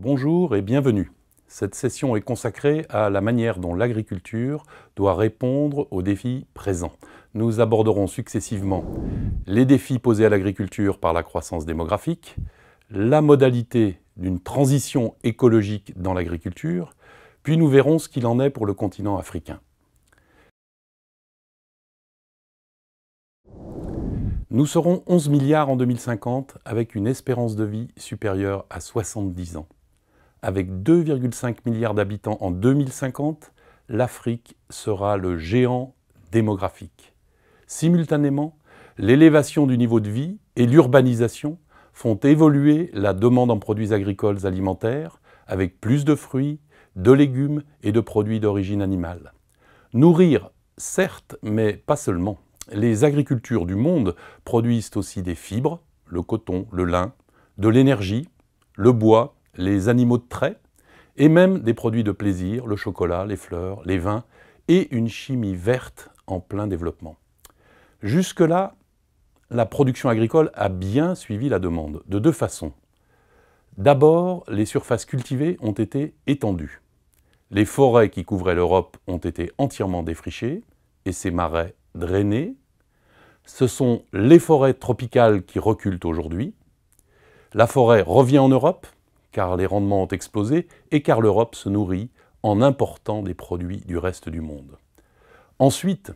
Bonjour et bienvenue. Cette session est consacrée à la manière dont l'agriculture doit répondre aux défis présents. Nous aborderons successivement les défis posés à l'agriculture par la croissance démographique, la modalité d'une transition écologique dans l'agriculture, puis nous verrons ce qu'il en est pour le continent africain. Nous serons 11 milliards en 2050 avec une espérance de vie supérieure à 70 ans. Avec 2,5 milliards d'habitants en 2050, l'Afrique sera le géant démographique. Simultanément, l'élévation du niveau de vie et l'urbanisation font évoluer la demande en produits agricoles alimentaires, avec plus de fruits, de légumes et de produits d'origine animale. Nourrir, certes, mais pas seulement. Les agricultures du monde produisent aussi des fibres, le coton, le lin, de l'énergie, le bois, les animaux de trait, et même des produits de plaisir, le chocolat, les fleurs, les vins, et une chimie verte en plein développement. Jusque-là, la production agricole a bien suivi la demande, de deux façons. D'abord, les surfaces cultivées ont été étendues. Les forêts qui couvraient l'Europe ont été entièrement défrichées et ces marais drainés. Ce sont les forêts tropicales qui reculent aujourd'hui. La forêt revient en Europe car les rendements ont explosé et car l'Europe se nourrit en important des produits du reste du monde. Ensuite,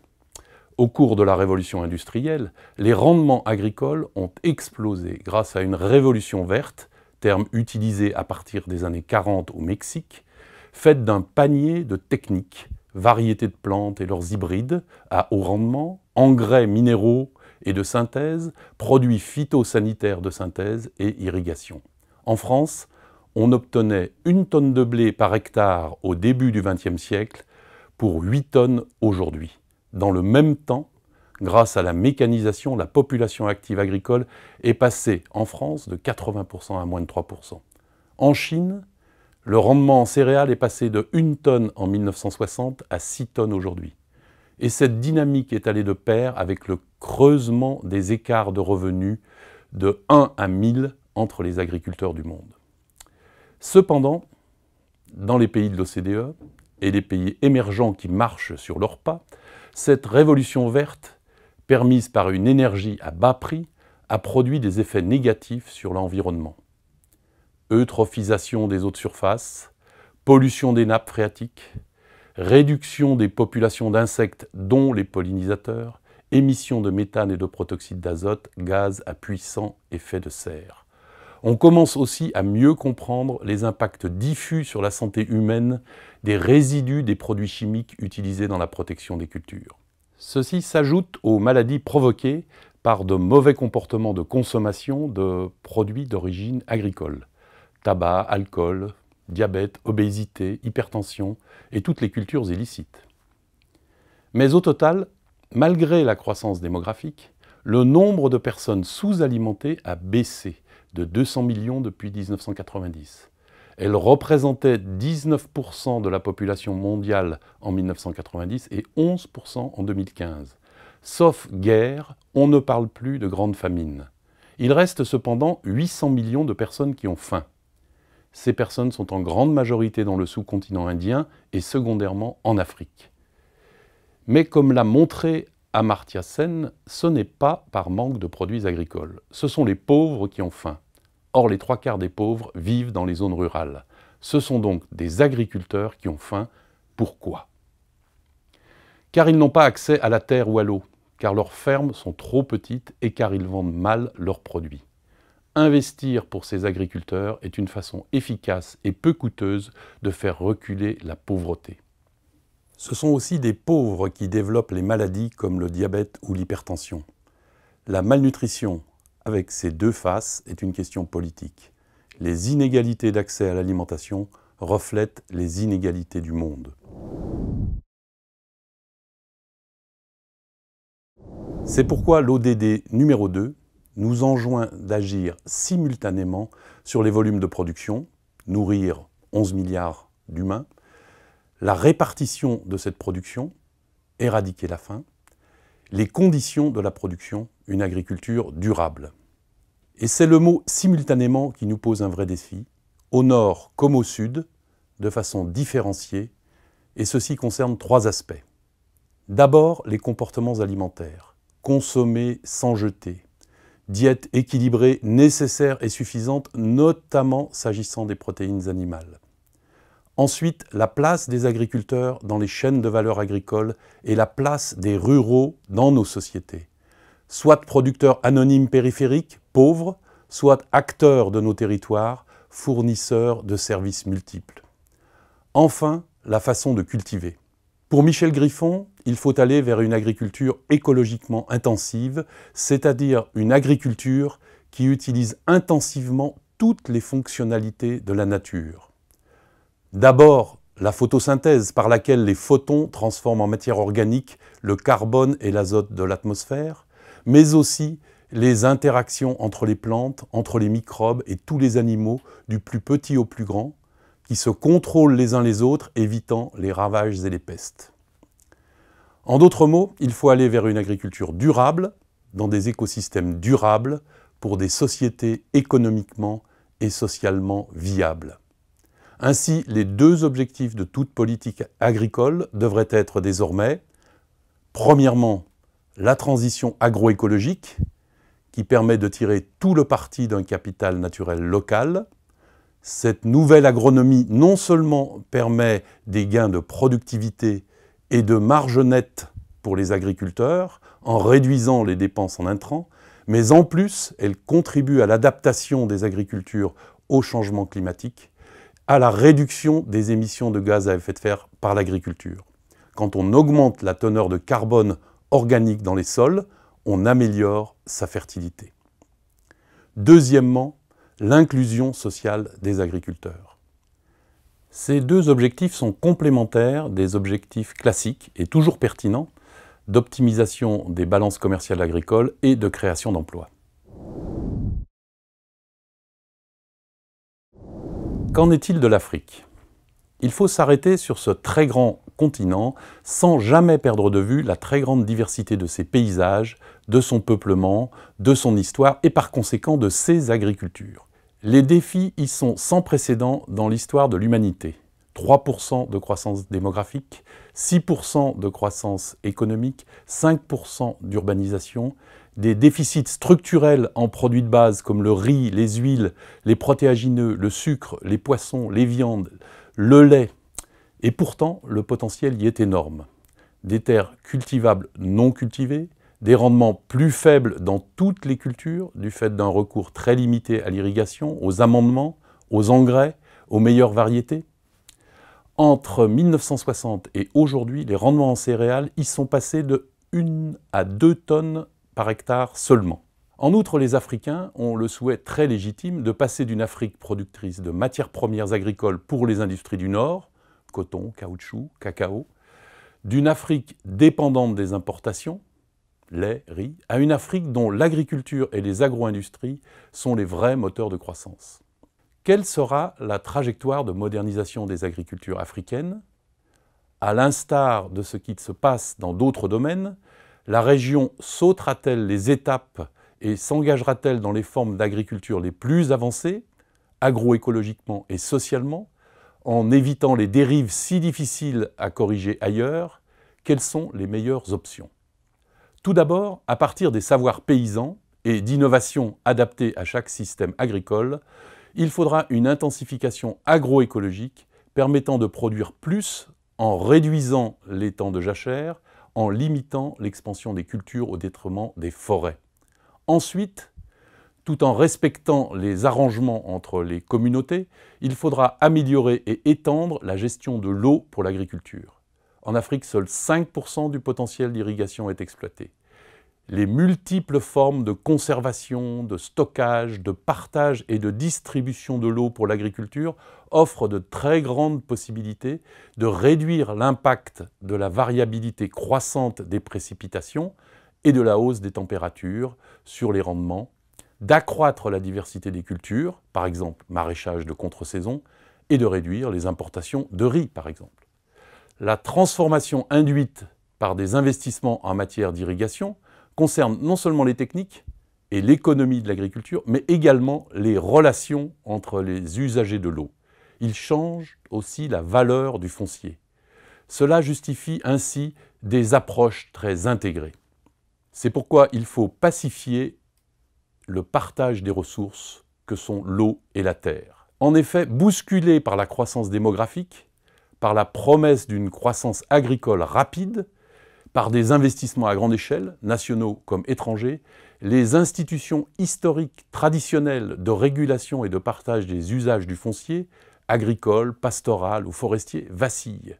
au cours de la révolution industrielle, les rendements agricoles ont explosé grâce à une révolution verte, terme utilisé à partir des années 40 au Mexique, faite d'un panier de techniques, variétés de plantes et leurs hybrides à haut rendement, engrais minéraux et de synthèse, produits phytosanitaires de synthèse et irrigation. En France, on obtenait une tonne de blé par hectare au début du XXe siècle pour 8 tonnes aujourd'hui. Dans le même temps, grâce à la mécanisation, la population active agricole est passée en France de 80% à moins de 3%. En Chine, le rendement en céréales est passé de 1 tonne en 1960 à 6 tonnes aujourd'hui. Et cette dynamique est allée de pair avec le creusement des écarts de revenus de 1 à 1000 entre les agriculteurs du monde. Cependant, dans les pays de l'OCDE et les pays émergents qui marchent sur leurs pas, cette révolution verte, permise par une énergie à bas prix, a produit des effets négatifs sur l'environnement. Eutrophisation des eaux de surface, pollution des nappes phréatiques, réduction des populations d'insectes dont les pollinisateurs, émission de méthane et de protoxyde d'azote, gaz à puissant effet de serre. On commence aussi à mieux comprendre les impacts diffus sur la santé humaine des résidus des produits chimiques utilisés dans la protection des cultures. Ceci s'ajoute aux maladies provoquées par de mauvais comportements de consommation de produits d'origine agricole. Tabac, alcool, diabète, obésité, hypertension et toutes les cultures illicites. Mais au total, malgré la croissance démographique, le nombre de personnes sous-alimentées a baissé de 200 millions depuis 1990. Elle représentait 19% de la population mondiale en 1990 et 11% en 2015. Sauf guerre, on ne parle plus de grande famine. Il reste cependant 800 millions de personnes qui ont faim. Ces personnes sont en grande majorité dans le sous-continent indien et secondairement en Afrique. Mais comme l'a montré Amartya Sen, ce n'est pas par manque de produits agricoles. Ce sont les pauvres qui ont faim. Or, les trois quarts des pauvres vivent dans les zones rurales. Ce sont donc des agriculteurs qui ont faim. Pourquoi Car ils n'ont pas accès à la terre ou à l'eau, car leurs fermes sont trop petites et car ils vendent mal leurs produits. Investir pour ces agriculteurs est une façon efficace et peu coûteuse de faire reculer la pauvreté. Ce sont aussi des pauvres qui développent les maladies comme le diabète ou l'hypertension. La malnutrition, avec ses deux faces, est une question politique. Les inégalités d'accès à l'alimentation reflètent les inégalités du monde. C'est pourquoi l'ODD numéro 2 nous enjoint d'agir simultanément sur les volumes de production, nourrir 11 milliards d'humains, la répartition de cette production, éradiquer la faim, les conditions de la production, une agriculture durable. Et c'est le mot simultanément qui nous pose un vrai défi, au nord comme au sud, de façon différenciée, et ceci concerne trois aspects. D'abord, les comportements alimentaires. Consommer sans jeter. Diète équilibrée nécessaire et suffisante, notamment s'agissant des protéines animales. Ensuite, la place des agriculteurs dans les chaînes de valeur agricole et la place des ruraux dans nos sociétés. Soit producteurs anonymes périphériques, pauvres, soit acteurs de nos territoires, fournisseurs de services multiples. Enfin, la façon de cultiver. Pour Michel Griffon, il faut aller vers une agriculture écologiquement intensive, c'est-à-dire une agriculture qui utilise intensivement toutes les fonctionnalités de la nature. D'abord, la photosynthèse par laquelle les photons transforment en matière organique le carbone et l'azote de l'atmosphère, mais aussi les interactions entre les plantes, entre les microbes et tous les animaux, du plus petit au plus grand, qui se contrôlent les uns les autres, évitant les ravages et les pestes. En d'autres mots, il faut aller vers une agriculture durable, dans des écosystèmes durables, pour des sociétés économiquement et socialement viables. Ainsi, les deux objectifs de toute politique agricole devraient être désormais, premièrement, la transition agroécologique, qui permet de tirer tout le parti d'un capital naturel local. Cette nouvelle agronomie non seulement permet des gains de productivité et de marge nette pour les agriculteurs en réduisant les dépenses en intrants, mais en plus, elle contribue à l'adaptation des agricultures au changement climatique à la réduction des émissions de gaz à effet de serre par l'agriculture. Quand on augmente la teneur de carbone organique dans les sols, on améliore sa fertilité. Deuxièmement, l'inclusion sociale des agriculteurs. Ces deux objectifs sont complémentaires des objectifs classiques et toujours pertinents d'optimisation des balances commerciales agricoles et de création d'emplois. Qu'en est-il de l'Afrique Il faut s'arrêter sur ce très grand continent sans jamais perdre de vue la très grande diversité de ses paysages, de son peuplement, de son histoire et par conséquent de ses agricultures. Les défis y sont sans précédent dans l'histoire de l'humanité. 3% de croissance démographique, 6% de croissance économique, 5% d'urbanisation, des déficits structurels en produits de base comme le riz, les huiles, les protéagineux, le sucre, les poissons, les viandes, le lait. Et pourtant, le potentiel y est énorme. Des terres cultivables non cultivées, des rendements plus faibles dans toutes les cultures du fait d'un recours très limité à l'irrigation, aux amendements, aux engrais, aux meilleures variétés. Entre 1960 et aujourd'hui, les rendements en céréales y sont passés de 1 à 2 tonnes par hectare seulement. En outre, les Africains ont le souhait très légitime de passer d'une Afrique productrice de matières premières agricoles pour les industries du Nord, coton, caoutchouc, cacao, d'une Afrique dépendante des importations, lait, riz, à une Afrique dont l'agriculture et les agro-industries sont les vrais moteurs de croissance. Quelle sera la trajectoire de modernisation des agricultures africaines À l'instar de ce qui se passe dans d'autres domaines, la région sautera-t-elle les étapes et s'engagera-t-elle dans les formes d'agriculture les plus avancées, agroécologiquement et socialement, en évitant les dérives si difficiles à corriger ailleurs Quelles sont les meilleures options Tout d'abord, à partir des savoirs paysans et d'innovations adaptées à chaque système agricole, il faudra une intensification agroécologique permettant de produire plus en réduisant les temps de jachère en limitant l'expansion des cultures au détriment des forêts. Ensuite, tout en respectant les arrangements entre les communautés, il faudra améliorer et étendre la gestion de l'eau pour l'agriculture. En Afrique, seuls 5% du potentiel d'irrigation est exploité les multiples formes de conservation, de stockage, de partage et de distribution de l'eau pour l'agriculture offrent de très grandes possibilités de réduire l'impact de la variabilité croissante des précipitations et de la hausse des températures sur les rendements, d'accroître la diversité des cultures, par exemple maraîchage de contre-saison, et de réduire les importations de riz, par exemple. La transformation induite par des investissements en matière d'irrigation, concerne non seulement les techniques et l'économie de l'agriculture, mais également les relations entre les usagers de l'eau. Il change aussi la valeur du foncier. Cela justifie ainsi des approches très intégrées. C'est pourquoi il faut pacifier le partage des ressources que sont l'eau et la terre. En effet, bousculé par la croissance démographique, par la promesse d'une croissance agricole rapide, par des investissements à grande échelle, nationaux comme étrangers, les institutions historiques traditionnelles de régulation et de partage des usages du foncier, agricole, pastoral ou forestier, vacillent.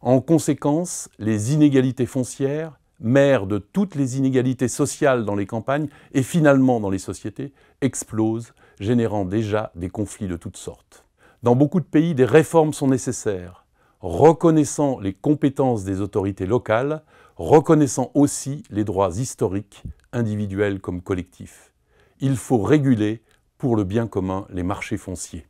En conséquence, les inégalités foncières, mères de toutes les inégalités sociales dans les campagnes et finalement dans les sociétés, explosent, générant déjà des conflits de toutes sortes. Dans beaucoup de pays, des réformes sont nécessaires, reconnaissant les compétences des autorités locales reconnaissant aussi les droits historiques, individuels comme collectifs. Il faut réguler pour le bien commun les marchés fonciers.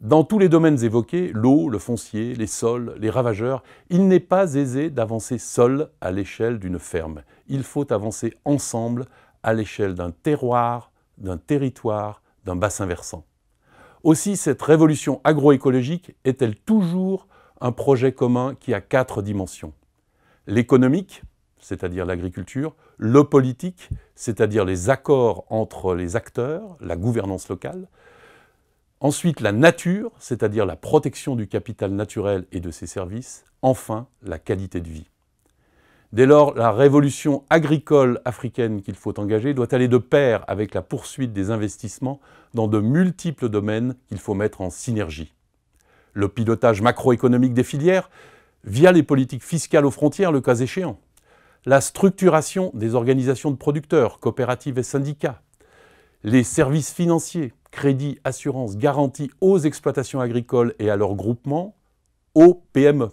Dans tous les domaines évoqués, l'eau, le foncier, les sols, les ravageurs, il n'est pas aisé d'avancer seul à l'échelle d'une ferme. Il faut avancer ensemble à l'échelle d'un terroir, d'un territoire, d'un bassin versant. Aussi, cette révolution agroécologique est-elle toujours un projet commun qui a quatre dimensions l'économique, c'est-à-dire l'agriculture, le politique, c'est-à-dire les accords entre les acteurs, la gouvernance locale, ensuite la nature, c'est-à-dire la protection du capital naturel et de ses services, enfin la qualité de vie. Dès lors, la révolution agricole africaine qu'il faut engager doit aller de pair avec la poursuite des investissements dans de multiples domaines qu'il faut mettre en synergie. Le pilotage macroéconomique des filières, via les politiques fiscales aux frontières le cas échéant, la structuration des organisations de producteurs, coopératives et syndicats, les services financiers, crédits, assurances, garanties aux exploitations agricoles et à leurs groupements, aux PME,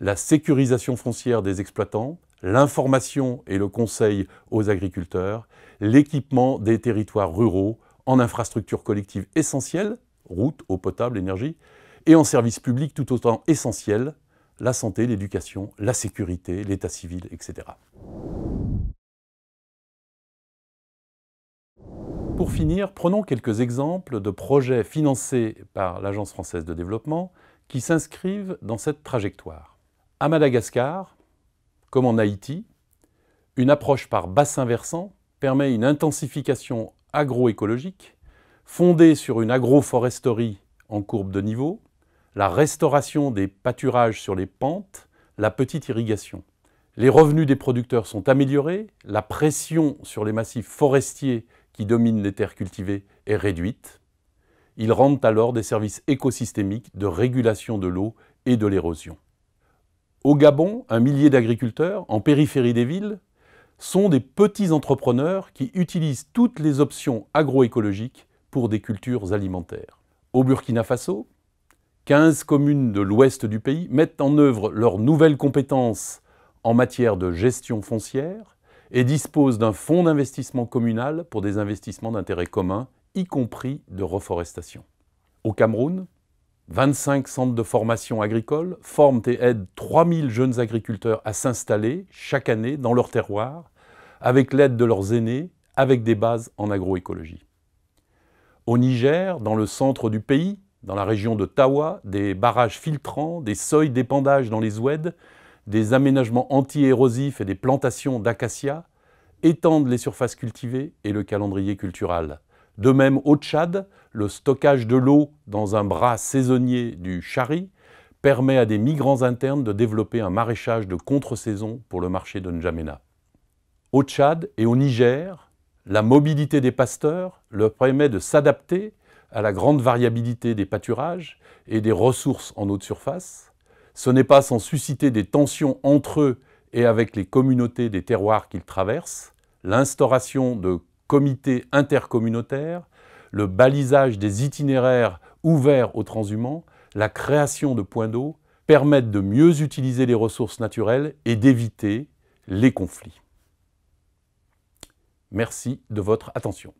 la sécurisation foncière des exploitants, l'information et le conseil aux agriculteurs, l'équipement des territoires ruraux en infrastructures collectives essentielles, routes, eau potable, énergie, et en services publics tout autant essentiels, la santé, l'éducation, la sécurité, l'état civil, etc. Pour finir, prenons quelques exemples de projets financés par l'Agence française de développement qui s'inscrivent dans cette trajectoire. À Madagascar, comme en Haïti, une approche par bassin versant permet une intensification agroécologique fondée sur une agroforesterie en courbe de niveau la restauration des pâturages sur les pentes, la petite irrigation. Les revenus des producteurs sont améliorés, la pression sur les massifs forestiers qui dominent les terres cultivées est réduite. Ils rendent alors des services écosystémiques de régulation de l'eau et de l'érosion. Au Gabon, un millier d'agriculteurs, en périphérie des villes, sont des petits entrepreneurs qui utilisent toutes les options agroécologiques pour des cultures alimentaires. Au Burkina Faso, 15 communes de l'ouest du pays mettent en œuvre leurs nouvelles compétences en matière de gestion foncière et disposent d'un fonds d'investissement communal pour des investissements d'intérêt commun, y compris de reforestation. Au Cameroun, 25 centres de formation agricole forment et aident 3000 jeunes agriculteurs à s'installer chaque année dans leur terroir, avec l'aide de leurs aînés, avec des bases en agroécologie. Au Niger, dans le centre du pays, dans la région de Tawa, des barrages filtrants, des seuils d'épandage dans les oueds, des aménagements anti-érosifs et des plantations d'acacias étendent les surfaces cultivées et le calendrier cultural. De même, au Tchad, le stockage de l'eau dans un bras saisonnier du Chari permet à des migrants internes de développer un maraîchage de contre-saison pour le marché de N'Djamena. Au Tchad et au Niger, la mobilité des pasteurs leur permet de s'adapter à la grande variabilité des pâturages et des ressources en eau de surface. Ce n'est pas sans susciter des tensions entre eux et avec les communautés des terroirs qu'ils traversent, l'instauration de comités intercommunautaires, le balisage des itinéraires ouverts aux transhumants, la création de points d'eau permettent de mieux utiliser les ressources naturelles et d'éviter les conflits. Merci de votre attention.